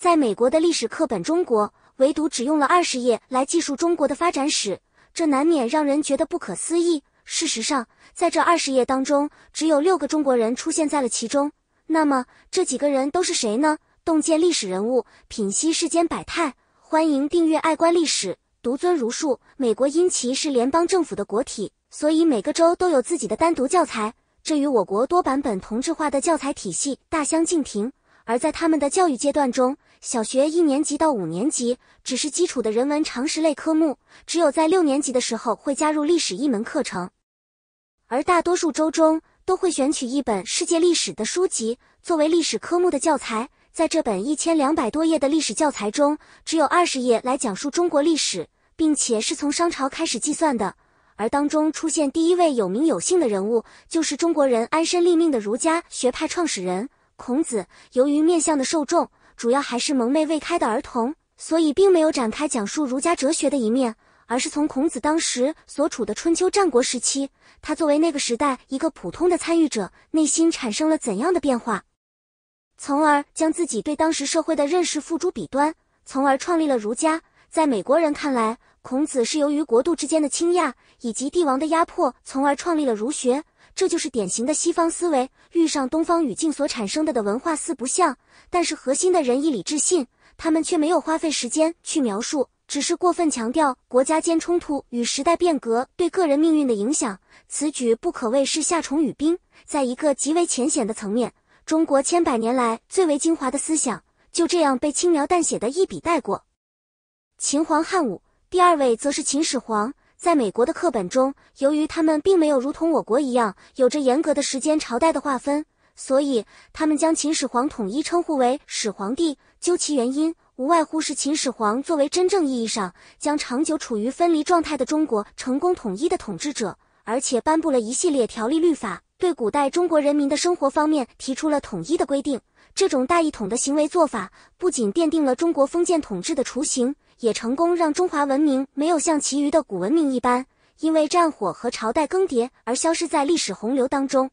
在美国的历史课本，中国唯独只用了二十页来记述中国的发展史，这难免让人觉得不可思议。事实上，在这二十页当中，只有六个中国人出现在了其中。那么，这几个人都是谁呢？洞见历史人物，品析世间百态。欢迎订阅《爱观历史》，独尊儒术。美国因其是联邦政府的国体，所以每个州都有自己的单独教材，这与我国多版本同质化的教材体系大相径庭。而在他们的教育阶段中，小学一年级到五年级只是基础的人文常识类科目，只有在六年级的时候会加入历史一门课程，而大多数周中都会选取一本世界历史的书籍作为历史科目的教材。在这本一千两百多页的历史教材中，只有二十页来讲述中国历史，并且是从商朝开始计算的。而当中出现第一位有名有姓的人物，就是中国人安身立命的儒家学派创始人孔子。由于面向的受众，主要还是蒙昧未开的儿童，所以并没有展开讲述儒家哲学的一面，而是从孔子当时所处的春秋战国时期，他作为那个时代一个普通的参与者，内心产生了怎样的变化，从而将自己对当时社会的认识付诸笔端，从而创立了儒家。在美国人看来，孔子是由于国度之间的倾轧以及帝王的压迫，从而创立了儒学。这就是典型的西方思维遇上东方语境所产生的的文化四不像，但是核心的仁义礼智信，他们却没有花费时间去描述，只是过分强调国家间冲突与时代变革对个人命运的影响。此举不可谓是夏虫语冰，在一个极为浅显的层面，中国千百年来最为精华的思想就这样被轻描淡写的一笔带过。秦皇汉武，第二位则是秦始皇。在美国的课本中，由于他们并没有如同我国一样有着严格的时间朝代的划分，所以他们将秦始皇统一称呼为始皇帝。究其原因，无外乎是秦始皇作为真正意义上将长久处于分离状态的中国成功统一的统治者，而且颁布了一系列条例律法，对古代中国人民的生活方面提出了统一的规定。这种大一统的行为做法，不仅奠定了中国封建统治的雏形。也成功让中华文明没有像其余的古文明一般，因为战火和朝代更迭而消失在历史洪流当中。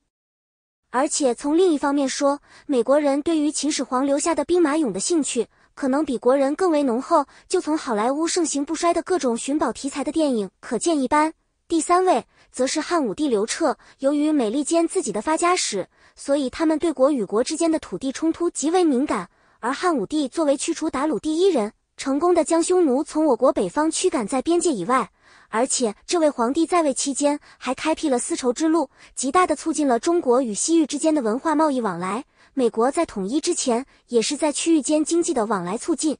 而且从另一方面说，美国人对于秦始皇留下的兵马俑的兴趣，可能比国人更为浓厚。就从好莱坞盛行不衰的各种寻宝题材的电影可见一斑。第三位则是汉武帝刘彻。由于美利坚自己的发家史，所以他们对国与国之间的土地冲突极为敏感。而汉武帝作为驱除鞑虏第一人。成功的将匈奴从我国北方驱赶在边界以外，而且这位皇帝在位期间还开辟了丝绸之路，极大的促进了中国与西域之间的文化贸易往来。美国在统一之前，也是在区域间经济的往来促进、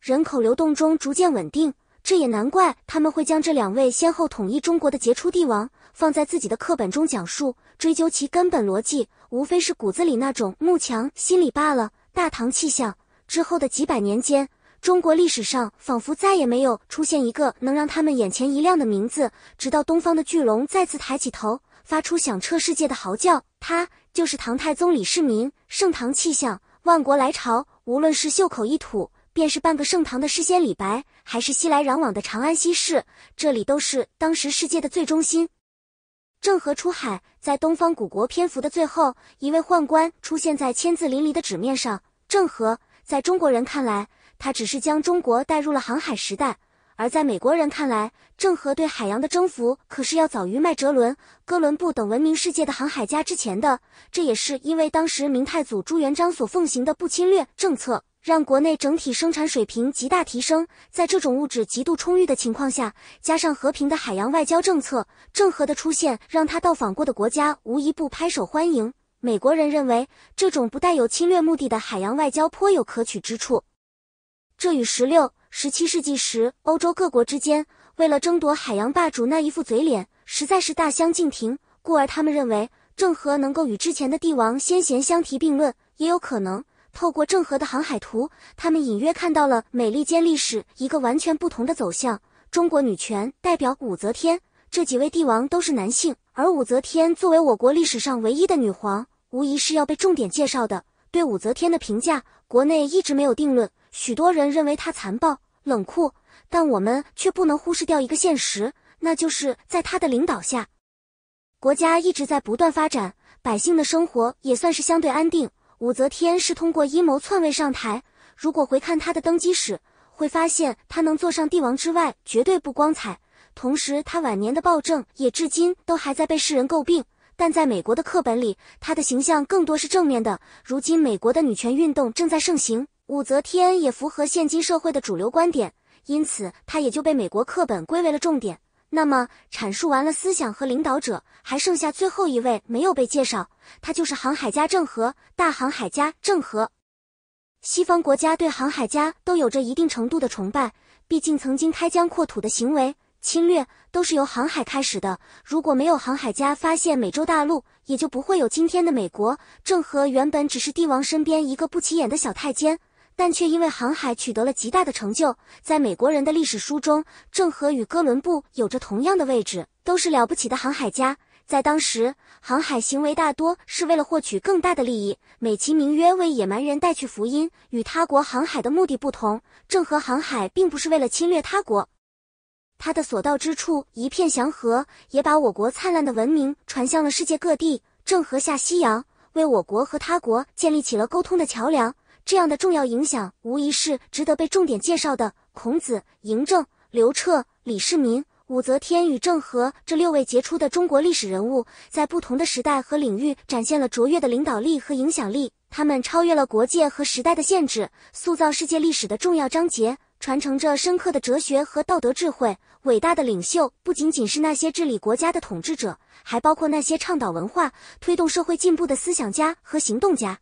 人口流动中逐渐稳定。这也难怪他们会将这两位先后统一中国的杰出帝王放在自己的课本中讲述。追究其根本逻辑，无非是骨子里那种慕强心理罢了。大唐气象之后的几百年间。中国历史上仿佛再也没有出现一个能让他们眼前一亮的名字，直到东方的巨龙再次抬起头，发出响彻世界的嚎叫。他就是唐太宗李世民，盛唐气象，万国来朝。无论是袖口一吐，便是半个盛唐的诗仙李白，还是熙来攘往的长安西市，这里都是当时世界的最中心。郑和出海，在东方古国篇幅的最后，一位宦官出现在千字淋漓的纸面上。郑和，在中国人看来。他只是将中国带入了航海时代，而在美国人看来，郑和对海洋的征服可是要早于麦哲伦、哥伦布等文明世界的航海家之前的。这也是因为当时明太祖朱元璋所奉行的不侵略政策，让国内整体生产水平极大提升。在这种物质极度充裕的情况下，加上和平的海洋外交政策，郑和的出现让他到访过的国家无一不拍手欢迎。美国人认为，这种不带有侵略目的的海洋外交颇有可取之处。这与十六、十七世纪时欧洲各国之间为了争夺海洋霸主那一副嘴脸，实在是大相径庭。故而他们认为郑和能够与之前的帝王先贤相提并论，也有可能透过郑和的航海图，他们隐约看到了美利坚历史一个完全不同的走向。中国女权代表武则天，这几位帝王都是男性，而武则天作为我国历史上唯一的女皇，无疑是要被重点介绍的。对武则天的评价，国内一直没有定论。许多人认为她残暴冷酷，但我们却不能忽视掉一个现实，那就是在她的领导下，国家一直在不断发展，百姓的生活也算是相对安定。武则天是通过阴谋篡位上台，如果回看她的登基史，会发现她能坐上帝王之外绝对不光彩。同时，她晚年的暴政也至今都还在被世人诟病。但在美国的课本里，她的形象更多是正面的。如今美国的女权运动正在盛行，武则天也符合现今社会的主流观点，因此她也就被美国课本归为了重点。那么，阐述完了思想和领导者，还剩下最后一位没有被介绍，他就是航海家郑和，大航海家郑和。西方国家对航海家都有着一定程度的崇拜，毕竟曾经开疆扩土的行为。侵略都是由航海开始的。如果没有航海家发现美洲大陆，也就不会有今天的美国。郑和原本只是帝王身边一个不起眼的小太监，但却因为航海取得了极大的成就。在美国人的历史书中，郑和与哥伦布有着同样的位置，都是了不起的航海家。在当时，航海行为大多是为了获取更大的利益，美其名曰为野蛮人带去福音，与他国航海的目的不同。郑和航海并不是为了侵略他国。他的所到之处一片祥和，也把我国灿烂的文明传向了世界各地。郑和下西洋为我国和他国建立起了沟通的桥梁，这样的重要影响无疑是值得被重点介绍的。孔子、嬴政、刘彻、李世民、武则天与郑和这六位杰出的中国历史人物，在不同的时代和领域展现了卓越的领导力和影响力，他们超越了国界和时代的限制，塑造世界历史的重要章节，传承着深刻的哲学和道德智慧。伟大的领袖不仅仅是那些治理国家的统治者，还包括那些倡导文化、推动社会进步的思想家和行动家。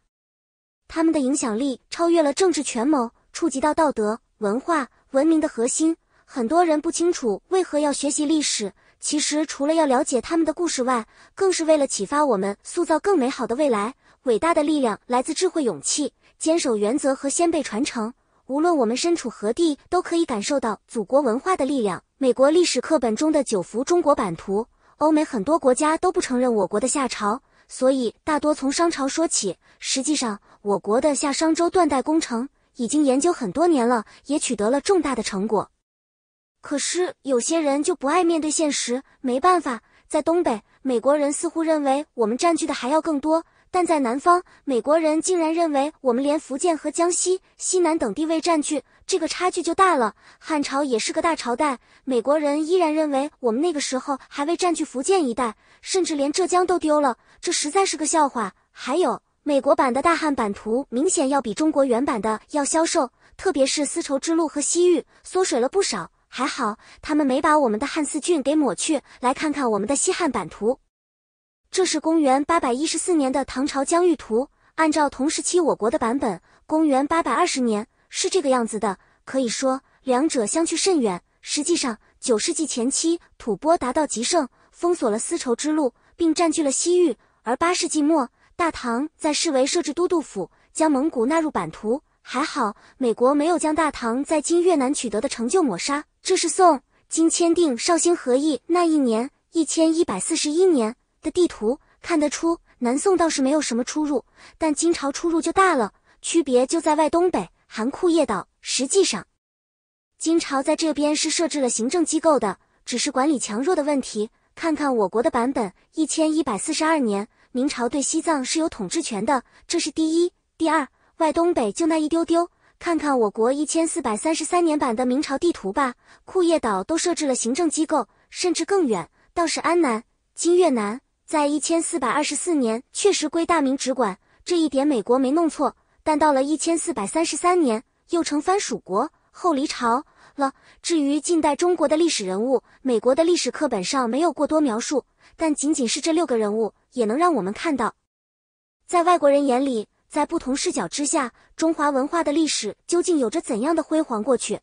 他们的影响力超越了政治权谋，触及到道德、文化、文明的核心。很多人不清楚为何要学习历史，其实除了要了解他们的故事外，更是为了启发我们，塑造更美好的未来。伟大的力量来自智慧、勇气、坚守原则和先辈传承。无论我们身处何地，都可以感受到祖国文化的力量。美国历史课本中的九幅中国版图，欧美很多国家都不承认我国的夏朝，所以大多从商朝说起。实际上，我国的夏商周断代工程已经研究很多年了，也取得了重大的成果。可是有些人就不爱面对现实。没办法，在东北，美国人似乎认为我们占据的还要更多。但在南方，美国人竟然认为我们连福建和江西、西南等地位占据，这个差距就大了。汉朝也是个大朝代，美国人依然认为我们那个时候还未占据福建一带，甚至连浙江都丢了，这实在是个笑话。还有，美国版的大汉版图明显要比中国原版的要消瘦，特别是丝绸之路和西域缩水了不少。还好，他们没把我们的汉四郡给抹去。来看看我们的西汉版图。这是公元八百一十四年的唐朝疆域图，按照同时期我国的版本，公元八百二十年是这个样子的，可以说两者相去甚远。实际上，九世纪前期吐蕃达到极盛，封锁了丝绸之路，并占据了西域；而八世纪末，大唐在视为设置都督府，将蒙古纳入版图。还好，美国没有将大唐在今越南取得的成就抹杀。这是宋金签订绍兴和议那一年，一千一百四十一年。的地图看得出，南宋倒是没有什么出入，但金朝出入就大了，区别就在外东北、含库页岛。实际上，金朝在这边是设置了行政机构的，只是管理强弱的问题。看看我国的版本，一千一百四十二年，明朝对西藏是有统治权的，这是第一。第二，外东北就那一丢丢。看看我国一千四百三十三年版的明朝地图吧，库页岛都设置了行政机构，甚至更远，倒是安南、金越南。在一千四百二十四年，确实归大明直管，这一点美国没弄错。但到了一千四百三十三年，又成藩属国，后离朝了。至于近代中国的历史人物，美国的历史课本上没有过多描述，但仅仅是这六个人物，也能让我们看到，在外国人眼里，在不同视角之下，中华文化的历史究竟有着怎样的辉煌过去。